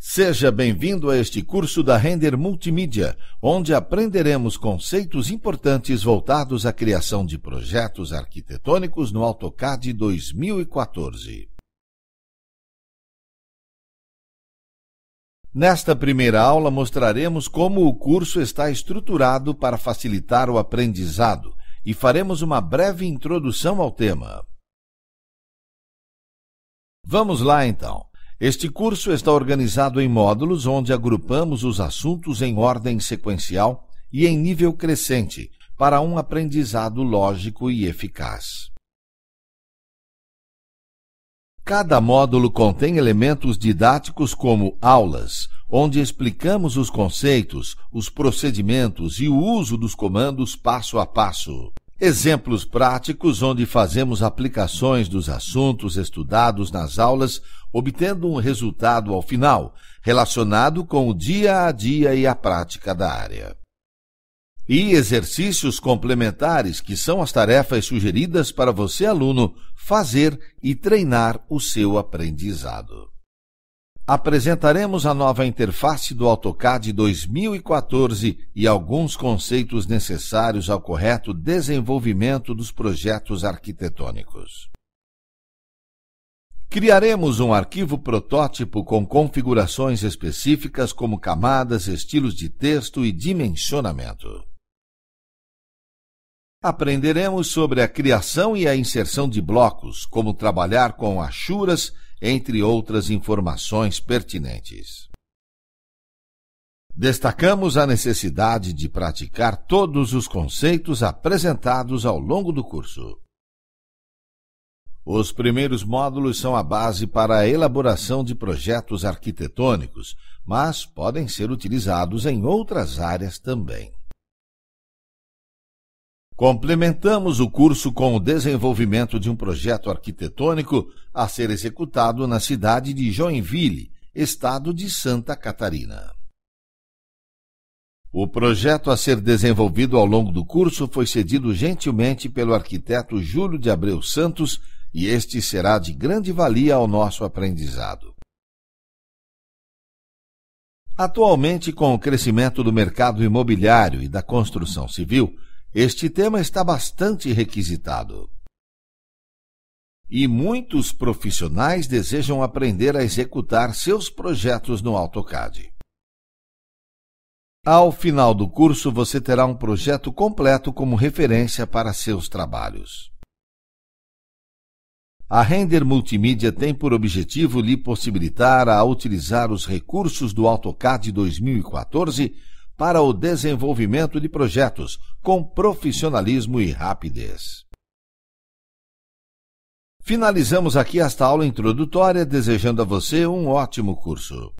Seja bem-vindo a este curso da Render Multimídia, onde aprenderemos conceitos importantes voltados à criação de projetos arquitetônicos no AutoCAD 2014. Nesta primeira aula mostraremos como o curso está estruturado para facilitar o aprendizado e faremos uma breve introdução ao tema. Vamos lá então. Este curso está organizado em módulos onde agrupamos os assuntos em ordem sequencial e em nível crescente para um aprendizado lógico e eficaz. Cada módulo contém elementos didáticos como aulas, onde explicamos os conceitos, os procedimentos e o uso dos comandos passo a passo. Exemplos práticos onde fazemos aplicações dos assuntos estudados nas aulas, obtendo um resultado ao final, relacionado com o dia a dia e a prática da área. E exercícios complementares, que são as tarefas sugeridas para você, aluno, fazer e treinar o seu aprendizado apresentaremos a nova interface do AutoCAD 2014 e alguns conceitos necessários ao correto desenvolvimento dos projetos arquitetônicos. Criaremos um arquivo protótipo com configurações específicas como camadas, estilos de texto e dimensionamento. Aprenderemos sobre a criação e a inserção de blocos, como trabalhar com achuras entre outras informações pertinentes. Destacamos a necessidade de praticar todos os conceitos apresentados ao longo do curso. Os primeiros módulos são a base para a elaboração de projetos arquitetônicos, mas podem ser utilizados em outras áreas também. Complementamos o curso com o desenvolvimento de um projeto arquitetônico a ser executado na cidade de Joinville, estado de Santa Catarina. O projeto a ser desenvolvido ao longo do curso foi cedido gentilmente pelo arquiteto Júlio de Abreu Santos e este será de grande valia ao nosso aprendizado. Atualmente, com o crescimento do mercado imobiliário e da construção civil, este tema está bastante requisitado. E muitos profissionais desejam aprender a executar seus projetos no AutoCAD. Ao final do curso, você terá um projeto completo como referência para seus trabalhos. A Render Multimídia tem por objetivo lhe possibilitar a utilizar os recursos do AutoCAD 2014 para o desenvolvimento de projetos com profissionalismo e rapidez. Finalizamos aqui esta aula introdutória desejando a você um ótimo curso.